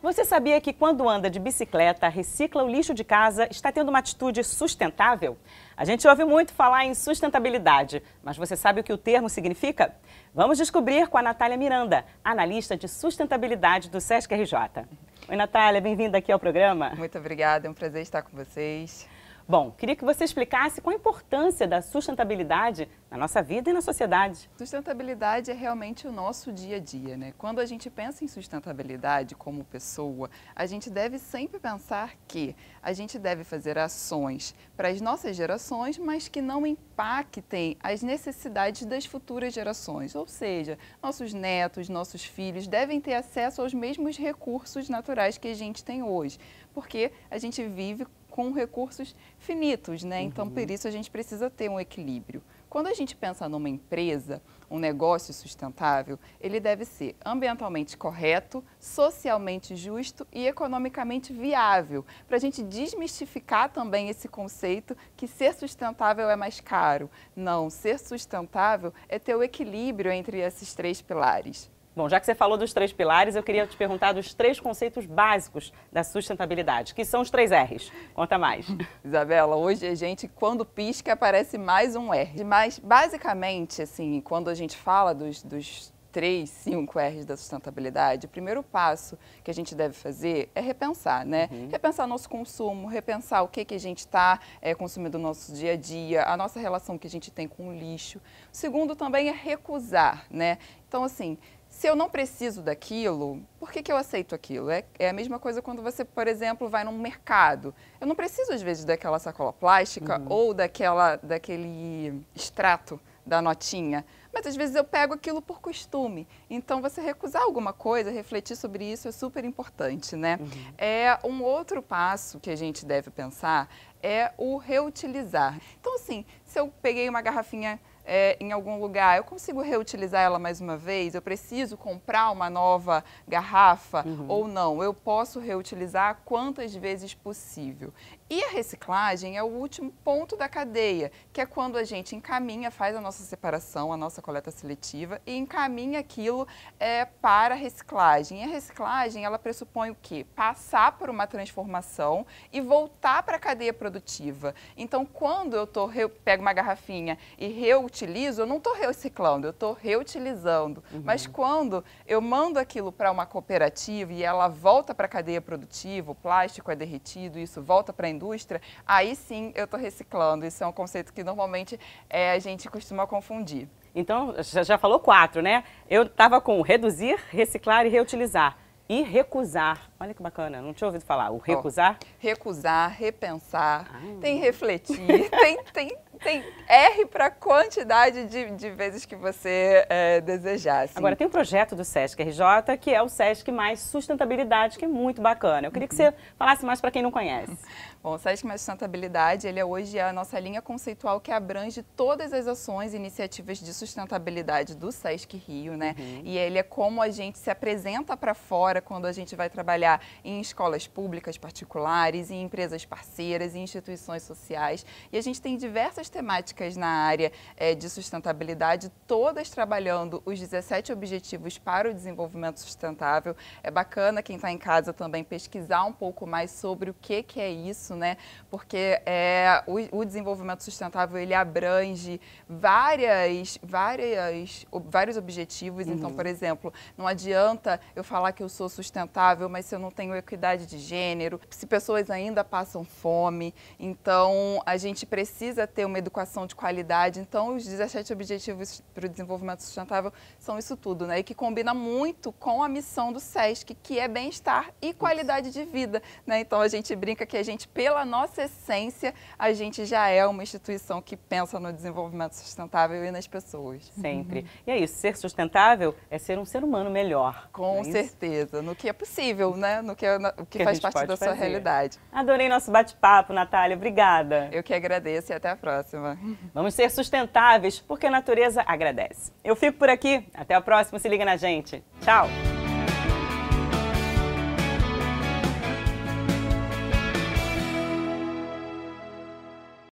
Você sabia que quando anda de bicicleta, recicla o lixo de casa, está tendo uma atitude sustentável? A gente ouve muito falar em sustentabilidade, mas você sabe o que o termo significa? Vamos descobrir com a Natália Miranda, analista de sustentabilidade do SESC RJ. Oi, Natália, bem-vinda aqui ao programa. Muito obrigada, é um prazer estar com vocês. Bom, queria que você explicasse qual a importância da sustentabilidade na nossa vida e na sociedade. Sustentabilidade é realmente o nosso dia a dia, né? Quando a gente pensa em sustentabilidade como pessoa, a gente deve sempre pensar que a gente deve fazer ações para as nossas gerações, mas que não impactem as necessidades das futuras gerações. Ou seja, nossos netos, nossos filhos devem ter acesso aos mesmos recursos naturais que a gente tem hoje, porque a gente vive com recursos finitos, né? Então, uhum. por isso a gente precisa ter um equilíbrio. Quando a gente pensa numa empresa, um negócio sustentável, ele deve ser ambientalmente correto, socialmente justo e economicamente viável, para a gente desmistificar também esse conceito que ser sustentável é mais caro. Não, ser sustentável é ter o equilíbrio entre esses três pilares. Bom, já que você falou dos três pilares, eu queria te perguntar dos três conceitos básicos da sustentabilidade, que são os três R's. Conta mais. Isabela, hoje a gente, quando pisca, aparece mais um R. Mas, basicamente, assim, quando a gente fala dos, dos três, cinco R's da sustentabilidade, o primeiro passo que a gente deve fazer é repensar, né? Uhum. Repensar nosso consumo, repensar o que, que a gente está é, eh, consumindo no nosso dia a dia, a nossa relação que a gente tem com o lixo. O segundo também é recusar, né? Então, assim, se eu não preciso daquilo, por que, que eu aceito aquilo? É, é, a mesma coisa quando você, por exemplo, vai num mercado. Eu não preciso, às vezes, daquela sacola plástica uhum. ou daquela, daquele extrato da notinha, mas às vezes eu pego aquilo por costume. Então, você recusar alguma coisa, refletir sobre isso é super importante, né? Uhum. É um outro passo que a gente deve pensar é o reutilizar. Então, assim, se eu peguei uma garrafinha é, em algum lugar, eu consigo reutilizar ela mais uma vez? Eu preciso comprar uma nova garrafa uhum. ou não? Eu posso reutilizar quantas vezes possível. E a reciclagem é o último ponto da cadeia, que é quando a gente encaminha, faz a nossa separação, a nossa coleta seletiva e encaminha aquilo é, para a reciclagem. E a reciclagem, ela pressupõe o quê? Passar por uma transformação e voltar para a cadeia produtiva. Então, quando eu tô, eu pego uma garrafinha e reutilizo, eu não estou reciclando, eu estou reutilizando. Uhum. Mas quando eu mando aquilo para uma cooperativa e ela volta para a cadeia produtiva, o plástico é derretido, isso volta para a indústria, aí sim eu estou reciclando. Isso é um conceito que normalmente é, a gente costuma confundir. Então, já falou quatro, né? Eu estava com reduzir, reciclar e reutilizar e recusar. Olha que bacana, não tinha ouvido falar. O recusar? Oh, recusar, repensar, ah. tem refletir, tem, tem tem R para quantidade de, de vezes que você é, desejar. Assim. Agora, tem um projeto do SESC RJ, que é o SESC Mais Sustentabilidade, que é muito bacana. Eu queria uhum. que você falasse mais para quem não conhece. Bom, o SESC Mais Sustentabilidade, ele é hoje a nossa linha conceitual que abrange todas as ações e iniciativas de sustentabilidade do SESC Rio, né? Uhum. E ele é como a gente se apresenta para fora quando a gente vai trabalhar em escolas públicas particulares, em empresas parceiras, em instituições sociais. E a gente tem diversas temáticas na área é, de sustentabilidade, todas trabalhando os 17 objetivos para o desenvolvimento sustentável. É bacana quem está em casa também pesquisar um pouco mais sobre o que, que é isso, né? Porque é, o, o desenvolvimento sustentável ele abrange várias, várias, vários objetivos. Então, uhum. Então, por exemplo, não adianta eu falar que eu sou sustentável, mas se eu não tenho equidade de gênero, se pessoas ainda passam fome, então a gente precisa ter uma educação de qualidade. Então, os 17 Objetivos para o Desenvolvimento Sustentável são isso tudo, né? E que combina muito com a missão do SESC, que é bem-estar e qualidade de vida, né? Então, a gente brinca que a gente, pela nossa essência, a gente já é uma instituição que pensa no desenvolvimento sustentável e nas pessoas. Sempre. Uhum. E é isso, ser sustentável é ser um ser humano melhor. Com é certeza, no que é possível, né? No que, é, no, que, que faz parte da fazer. sua realidade. Adorei nosso bate-papo, Natália. Obrigada. Eu que agradeço e até a próxima próxima. Vamos ser sustentáveis, porque a natureza agradece. Eu fico por aqui. Até a próxima. Se liga na gente. Tchau.